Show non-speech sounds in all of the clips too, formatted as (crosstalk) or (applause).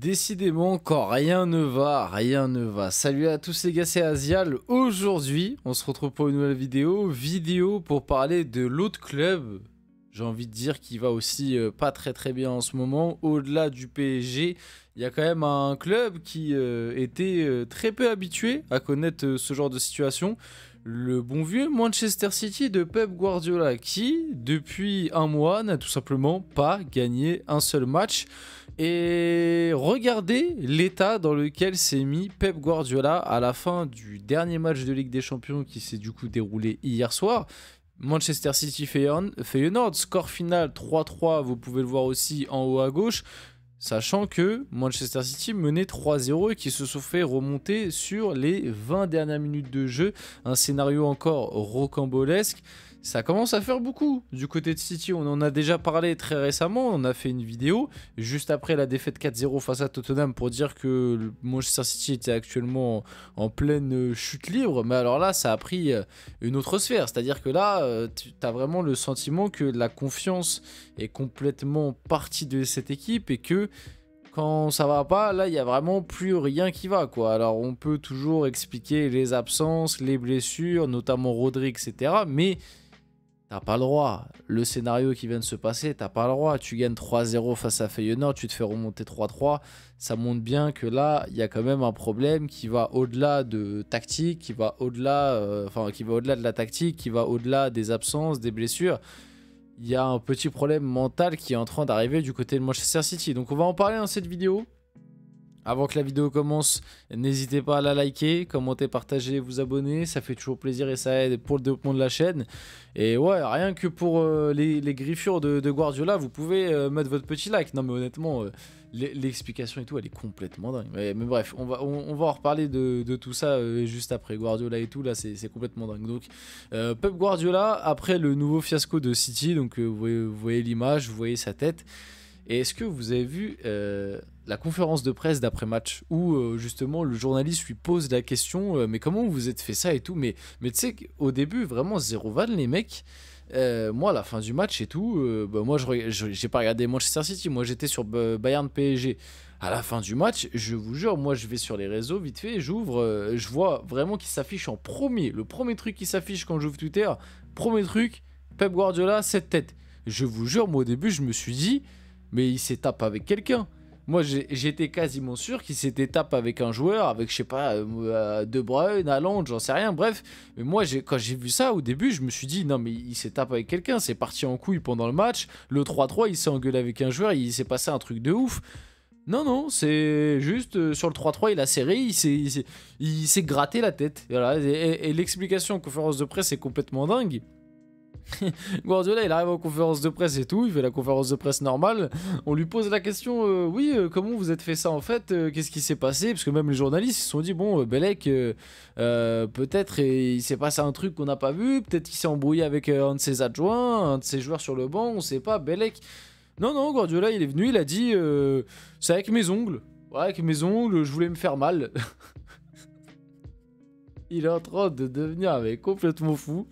Décidément, quand rien ne va, rien ne va. Salut à tous les gars, c'est Asial. Aujourd'hui, on se retrouve pour une nouvelle vidéo. Vidéo pour parler de l'autre club. J'ai envie de dire qu'il va aussi euh, pas très très bien en ce moment. Au-delà du PSG, il y a quand même un club qui euh, était euh, très peu habitué à connaître ce genre de situation. Le bon vieux Manchester City de Pep Guardiola qui, depuis un mois, n'a tout simplement pas gagné un seul match. Et regardez l'état dans lequel s'est mis Pep Guardiola à la fin du dernier match de Ligue des Champions qui s'est du coup déroulé hier soir. Manchester City Feyenoord, score final 3-3, vous pouvez le voir aussi en haut à gauche. Sachant que Manchester City menait 3-0 et qui se sont fait remonter sur les 20 dernières minutes de jeu. Un scénario encore rocambolesque ça commence à faire beaucoup du côté de City. On en a déjà parlé très récemment, on a fait une vidéo juste après la défaite 4-0 face à Tottenham pour dire que Manchester City était actuellement en, pleine chute libre. Mais alors là, ça a pris euh, une autre sphère. C'est-à-dire que là, euh, tu as vraiment le sentiment que la confiance est complètement partie de cette équipe et que quand ça va pas, là, il y a vraiment plus rien qui va, quoi. Alors, on peut toujours expliquer les absences, les blessures, notamment Rodri, etc. Mais T'as pas le droit. Le scénario qui vient de se passer, t'as pas le droit. Tu gagnes 3-0 face à Feyenoord, tu te fais remonter 3-3. Ça montre bien que là, il y a quand même un problème qui va au-delà de tactique, qui va au-delà, euh, enfin, qui va au-delà de la tactique, qui va au-delà des absences, des blessures. Il y a un petit problème mental qui est en train d'arriver du côté de Manchester City. Donc on va en parler dans cette vidéo. Avant que la vidéo commence, n'hésitez pas à la liker, commenter, partager, vous abonner. Ça fait toujours plaisir et ça aide pour le développement de la chaîne. Et ouais, rien que pour euh, les, griffures de, Guardiola, vous pouvez euh, mettre votre petit like. Non mais honnêtement, euh, l'explication et tout, elle est complètement dingue. Mais, bref, on va, on, va en reparler de, tout ça juste après. Guardiola et tout, là, c'est complètement dingue. Donc, Pep Guardiola, après le nouveau fiasco de City, donc vous voyez l'image, vous voyez sa tête est-ce que vous avez vu euh, la conférence de presse d'après-match où euh, justement le journaliste lui pose la question euh, Mais comment vous êtes fait ça et tout Mais, mais tu sais qu'au début, vraiment zéro van, les mecs. moi, à la fin du match et tout, bah, moi, je n'ai pas regardé Manchester City. Moi, j'étais sur Bayern PSG. À la fin du match, je vous jure, moi, je vais sur les réseaux vite fait, j'ouvre, je vois vraiment qui s'affiche en premier. Le premier truc qui s'affiche quand j'ouvre Twitter, premier truc, Pep Guardiola, cette tête. Je vous jure, moi, au début, je me suis dit mais il tapé avec quelqu'un. Moi, j'étais quasiment sûr qu'il s'était tapé avec un joueur, avec, je sais pas, euh, euh, De Bruyne, Allende, j'en sais rien, bref. Mais moi, quand j'ai vu ça au début, je me suis dit, non, mais il s'est tapé avec quelqu'un, c'est parti en couille pendant le match. Le 3-3, il s'est engueulé avec un joueur, il s'est passé un truc de ouf. Non, non, c'est juste euh, sur le 3-3, il a serré, il s'est gratté la tête. et, l'explication en conférence de presse est complètement dingue. (laughs) Guardiola, il arrive en conférence de presse et tout, il fait la conférence de presse normale. On lui pose la question euh, Oui, euh, comment vous êtes fait ça en fait euh, Qu'est-ce qui s'est passé Parce que même les journalistes se sont dit Bon, Bellec, peut-être il s'est passé un truc qu'on n'a pas vu, peut-être qu'il s'est embrouillé avec un de ses adjoints, un de ses joueurs sur le banc, on sait pas. Bellec, Non, non, Guardiola, il est venu, il a dit C'est avec mes ongles. avec mes ongles, je voulais me faire mal. (laughs) il est en train de devenir complètement fou.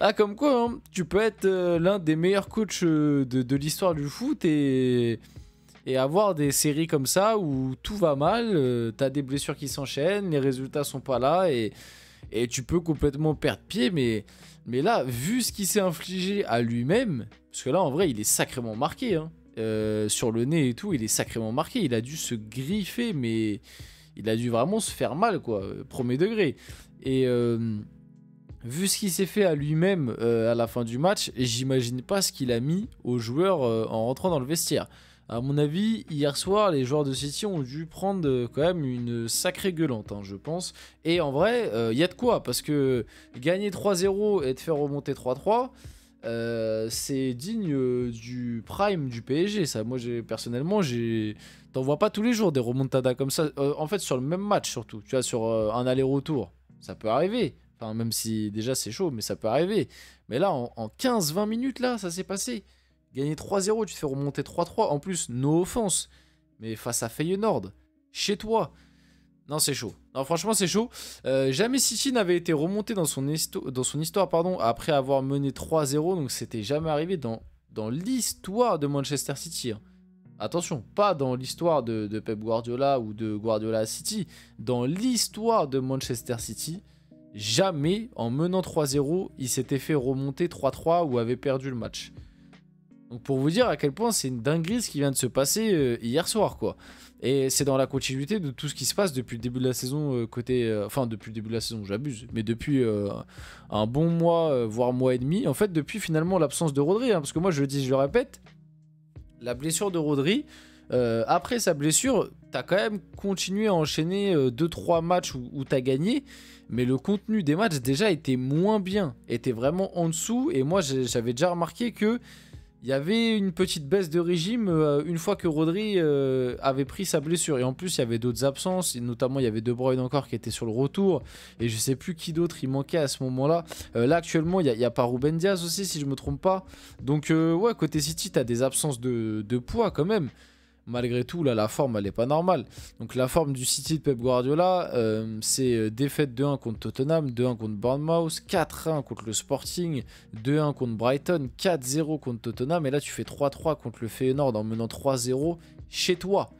Ah, comme quoi, hein, tu peux être euh, l'un des meilleurs coachs euh, de, l'histoire du foot et, avoir des séries comme ça où tout va mal, euh, t'as des blessures qui s'enchaînent, les résultats sont pas là et, tu peux complètement perdre pied. Mais, là, vu ce qu'il s'est infligé à lui-même, parce que là, en vrai, il est sacrément marqué. Hein, sur le nez et tout, il est sacrément marqué. Il a dû se griffer, mais il a dû vraiment se faire mal, quoi. Premier degré. Et vu ce qu'il s'est fait à lui-même euh, à la fin du match, j'imagine pas ce qu'il a mis aux joueurs euh, en rentrant dans le vestiaire. À mon avis, hier soir, les joueurs de City ont dû prendre euh, quand même une sacrée gueulante, hein, je pense. Et en vrai, il y a de quoi, parce que gagner 3-0 et te faire remonter 3-3. c'est digne du prime du PSG ça moi personnellement j'ai t'en vois pas tous les jours des remontadas comme ça en fait sur le même match surtout tu vois sur un aller-retour ça peut arriver Enfin, même si déjà c'est chaud, mais ça peut arriver. Mais là, en, 15-20 minutes, là, ça s'est passé. Gagner 3-0, tu te fais remonter 3-3. En plus, nos offenses. Mais face à Feyenoord, chez toi. Non, c'est chaud. Non, franchement, c'est chaud. Euh, jamais City n'avait été remonté dans son, histoire pardon, après avoir mené 3-0. Donc, c'était jamais arrivé dans, dans l'histoire de Manchester City. Hein. Attention, pas dans l'histoire de Pep Guardiola ou de Guardiola City. Dans l'histoire de Manchester City, jamais en menant 3-0, il s'était fait remonter 3-3 ou avait perdu le match. Donc pour vous dire à quel point c'est une dinguerie ce qui vient de se passer euh, hier soir quoi. Et c'est dans la continuité de tout ce qui se passe depuis le début de la saison euh, côté euh, enfin depuis le début de la saison, j'abuse, mais depuis un bon mois voire mois et demi, en fait depuis finalement l'absence de Rodri hein, parce que moi je le dis, je le répète, la blessure de Rodri, euh, après sa blessure, t'as quand même continué à enchaîner 2-3 euh, matchs où, où t'as gagné, mais le contenu des matchs déjà était moins bien, était vraiment en dessous. Et moi, j'avais déjà remarqué que il y avait une petite baisse de régime euh, une fois que Rodri avait pris sa blessure. Et en plus, il y avait d'autres absences, notamment il y avait De Bruyne encore qui était sur le retour, et je sais plus qui d'autre il manquait à ce moment-là. là, actuellement, il n'y a, pas Ruben Diaz aussi, si je me trompe pas. Donc, ouais, côté City, tu as des absences de poids quand même malgré tout, là, la forme, elle n'est pas normale. Donc la forme du City de Pep Guardiola, euh, c'est euh, défaite 2-1 contre Tottenham, 2-1 contre Bournemouth, 4-1 contre le Sporting, 2-1 contre Brighton, 4-0 contre Tottenham, et là tu fais 3-3 contre le Feyenoord en menant 3-0 chez toi.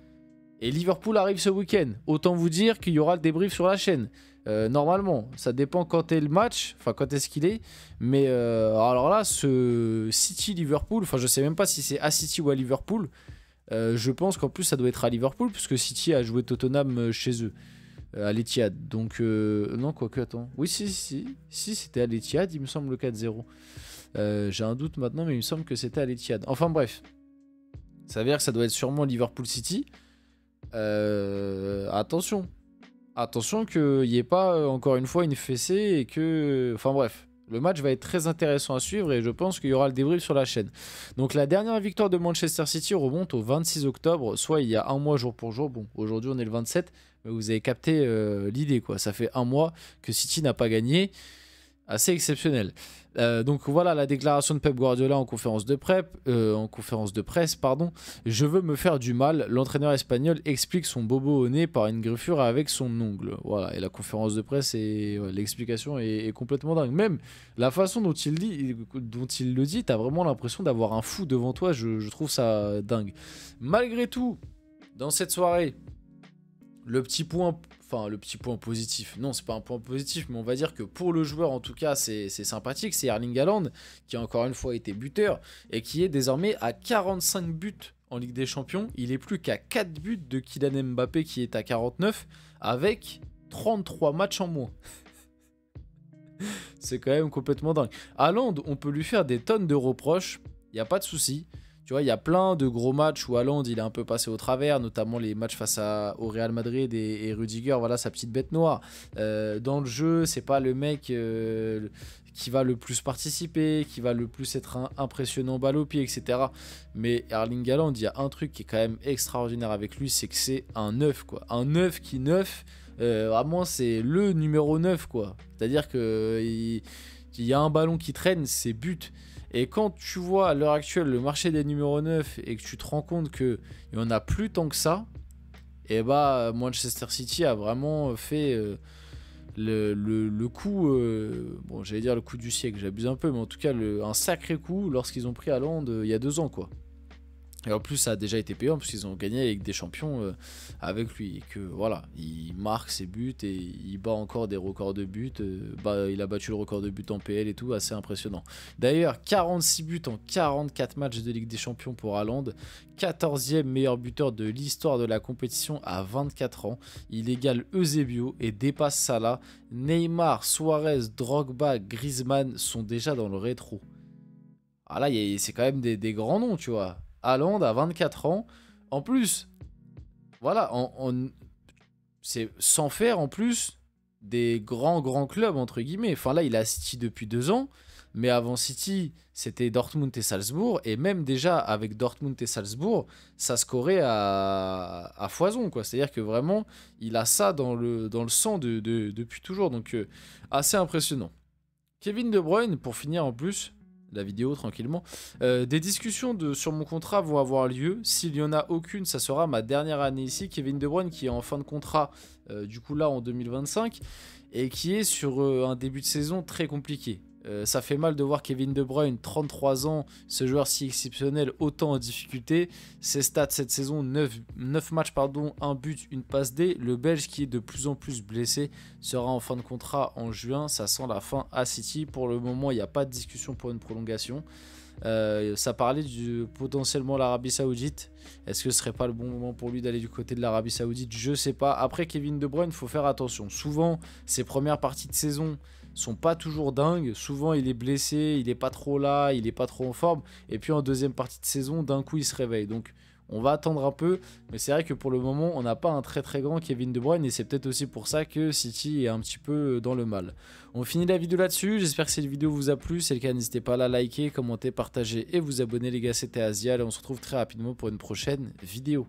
Et Liverpool arrive ce week-end. Autant vous dire qu'il y aura le débrief sur la chaîne. Euh, normalement, ça dépend quand est le match, enfin quand est-ce qu'il est. Mais alors là, ce City-Liverpool, enfin je sais même pas si c'est à City ou à Liverpool, euh, je pense qu'en plus ça doit être à Liverpool puisque City a joué Tottenham euh, chez eux euh, à l'Etihad. Donc non quoique attends. Oui si si si, c'était à l'Etihad, il me semble le 4-0. j'ai un doute maintenant mais il me semble que c'était à l'Etihad. Enfin bref. Ça veut dire que ça doit être sûrement Liverpool City. attention. Attention qu'il n'y ait pas encore une fois une fessée et que enfin bref. Le match va être très intéressant à suivre et je pense qu'il y aura le débrief sur la chaîne. Donc la dernière victoire de Manchester City remonte au 26 octobre, soit il y a un mois jour pour jour. Bon, aujourd'hui on est le 27, mais vous avez capté euh, l'idée quoi. Ça fait un mois que City n'a pas gagné assez exceptionnel. Euh, donc voilà la déclaration de Pep Guardiola en conférence de, euh, en conférence de presse. Pardon. Je veux me faire du mal. L'entraîneur espagnol explique son bobo au nez par une griffure avec son ongle. Voilà. Et la conférence de presse et l'explication est, complètement dingue. Même la façon dont il, dit, dont il le dit, t'as vraiment l'impression d'avoir un fou devant toi. Je, je trouve ça dingue. Malgré tout, dans cette soirée, le petit point Enfin, le petit point positif. Non, c'est pas un point positif, mais on va dire que pour le joueur, en tout cas, c'est sympathique. C'est Erling Haaland, qui a encore une fois été buteur, et qui est désormais à 45 buts en Ligue des Champions. Il est plus qu'à 4 buts de Kylian Mbappé, qui est à 49, avec 33 matchs en moins. (laughs) c'est quand même complètement dingue. Haaland, on peut lui faire des tonnes de reproches, il n'y a pas de souci il y a plein de gros matchs où Haaland, il est un peu passé au travers, notamment les matchs face au Real Madrid et, Rudiger, voilà, sa petite bête noire. Euh, dans le jeu, c'est pas le mec euh, qui va le plus participer, qui va le plus être impressionnant balle au pied, etc. Mais Arling Haaland, il y a un truc qui est quand même extraordinaire avec lui, c'est que c'est un 9, quoi. Un 9 qui neuf. Euh, à vraiment, c'est le numéro 9, quoi. C'est-à-dire que... Il, il y a un ballon qui traîne, c'est but. Et quand tu vois à l'heure actuelle le marché des numéros 9 et que tu te rends compte qu'il n'y en a plus tant que ça, et eh bah Manchester City a vraiment fait euh, le, coup, euh, bon j'allais dire le coup du siècle, j'abuse un peu, mais en tout cas un sacré coup lorsqu'ils ont pris à Londres euh, il y a deux ans quoi. Et en plus, ça a déjà été payant parce qu'ils ont gagné avec des champions euh, avec lui. Et que voilà, il marque ses buts et il bat encore des records de buts. Euh, bah, il a battu le record de buts en PL et tout, assez impressionnant. D'ailleurs, 46 buts en 44 matchs de Ligue des Champions pour Haaland. 14e meilleur buteur de l'histoire de la compétition à 24 ans. Il égale Eusebio et dépasse Salah. Neymar, Suarez, Drogba, Griezmann sont déjà dans le rétro. Ah là, c'est quand même des grands noms, tu vois. Haaland à 24 ans. En plus, voilà, on, c'est sans faire en plus des grands, grands clubs, entre guillemets. Enfin là, il a City depuis deux ans, mais avant City, c'était Dortmund et Salzbourg. Et même déjà, avec Dortmund et Salzbourg, ça scorait à, à foison. quoi. C'est-à-dire que vraiment, il a ça dans le, dans le sang depuis toujours. Donc, euh, assez impressionnant. Kevin De Bruyne, pour finir en plus, la vidéo tranquillement. Euh, des discussions de, sur mon contrat vont avoir lieu. S'il n'y en a aucune, ça sera ma dernière année ici. Kevin De Bruyne qui est en fin de contrat euh, du coup là en 2025 et qui est sur euh, un début de saison très compliqué. Euh, ça fait mal de voir Kevin De Bruyne, 33 ans, ce joueur si exceptionnel, autant en difficulté. Ses stats cette saison, 9, matchs, pardon, un but, une passe D. Le Belge qui est de plus en plus blessé sera en fin de contrat en juin. Ça sent la fin à City. Pour le moment, il n'y a pas de discussion pour une prolongation. Euh, ça parlait du potentiellement l'Arabie Saoudite. Est-ce que ce serait pas le bon moment pour lui d'aller du côté de l'Arabie Saoudite Je sais pas. Après Kevin De Bruyne, faut faire attention. Souvent, ces premières parties de saison, sont pas toujours dingues. Souvent, il est blessé, il est pas trop là, il est pas trop en forme. Et puis en deuxième partie de saison, d'un coup, il se réveille. Donc, on va attendre un peu, mais c'est vrai que pour le moment, on n'a pas un très très grand Kevin De Bruyne et c'est peut-être aussi pour ça que City est un petit peu euh, dans le mal. On finit la vidéo là-dessus, j'espère que cette vidéo vous a plu, si c'est le cas n'hésitez pas à la liker, commenter, partager et vous abonner les gars, c'était Asial et on se retrouve très rapidement pour une prochaine vidéo.